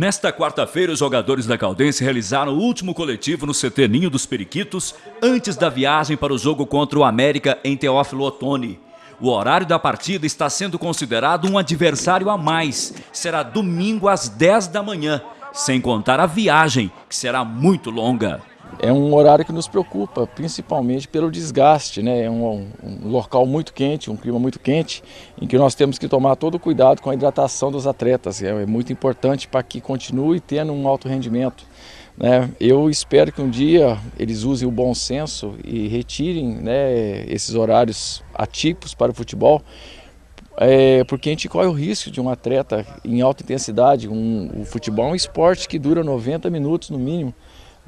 Nesta quarta-feira, os jogadores da Caldense realizaram o último coletivo no CT Ninho dos Periquitos, antes da viagem para o jogo contra o América em Teófilo Otoni. O horário da partida está sendo considerado um adversário a mais. Será domingo às 10 da manhã, sem contar a viagem, que será muito longa. É um horário que nos preocupa, principalmente pelo desgaste, né? É um, um, local muito quente, um clima muito quente, em que nós temos que tomar todo o cuidado com a hidratação dos atletas. É, é muito importante para que continue tendo um alto rendimento. Né? Eu espero que um dia eles usem o bom senso e retirem né, esses horários atípicos para o futebol, é, porque a gente corre o risco de um atleta em alta intensidade. Um, o futebol é um esporte que dura 90 minutos no mínimo.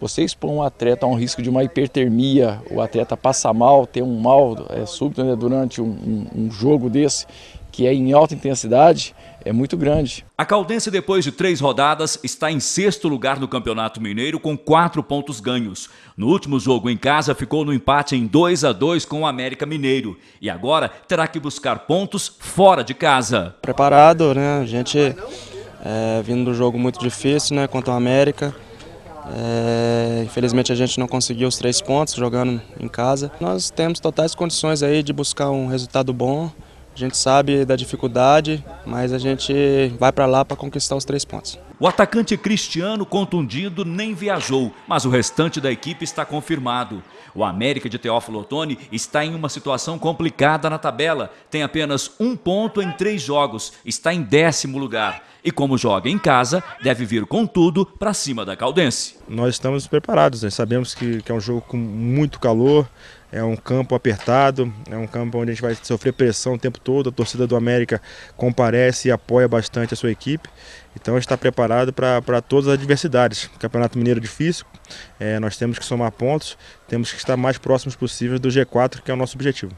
Você expõe um atleta a um risco de uma hipertermia, o atleta passa mal, tem um mal é, súbito né, durante um, um, um jogo desse, que é em alta intensidade, é muito grande. A Caldense, depois de três rodadas, está em sexto lugar no Campeonato Mineiro com quatro pontos ganhos. No último jogo em casa, ficou no empate em 2 a 2 com o América Mineiro. E agora terá que buscar pontos fora de casa. Preparado, né? A gente é, vindo do jogo muito difícil né, contra o América. É, Infelizmente a gente não conseguiu os três pontos jogando em casa. Nós temos totais condições aí de buscar um resultado bom. A gente sabe da dificuldade mas a gente vai para lá para conquistar os três pontos. O atacante Cristiano, contundido, nem viajou, mas o restante da equipe está confirmado. O América de Teófilo Otoni está em uma situação complicada na tabela. Tem apenas um ponto em três jogos, está em décimo lugar. E como joga em casa, deve vir com tudo para cima da Caldense. Nós estamos preparados, né? sabemos que, que é um jogo com muito calor, é um campo apertado, é um campo onde a gente vai sofrer pressão o tempo todo. A torcida do América comparando parece e apoia bastante a sua equipe. Então está preparado para todas as adversidades. Campeonato Mineiro difícil, é, nós temos que somar pontos, temos que estar mais próximos possível do G4, que é o nosso objetivo.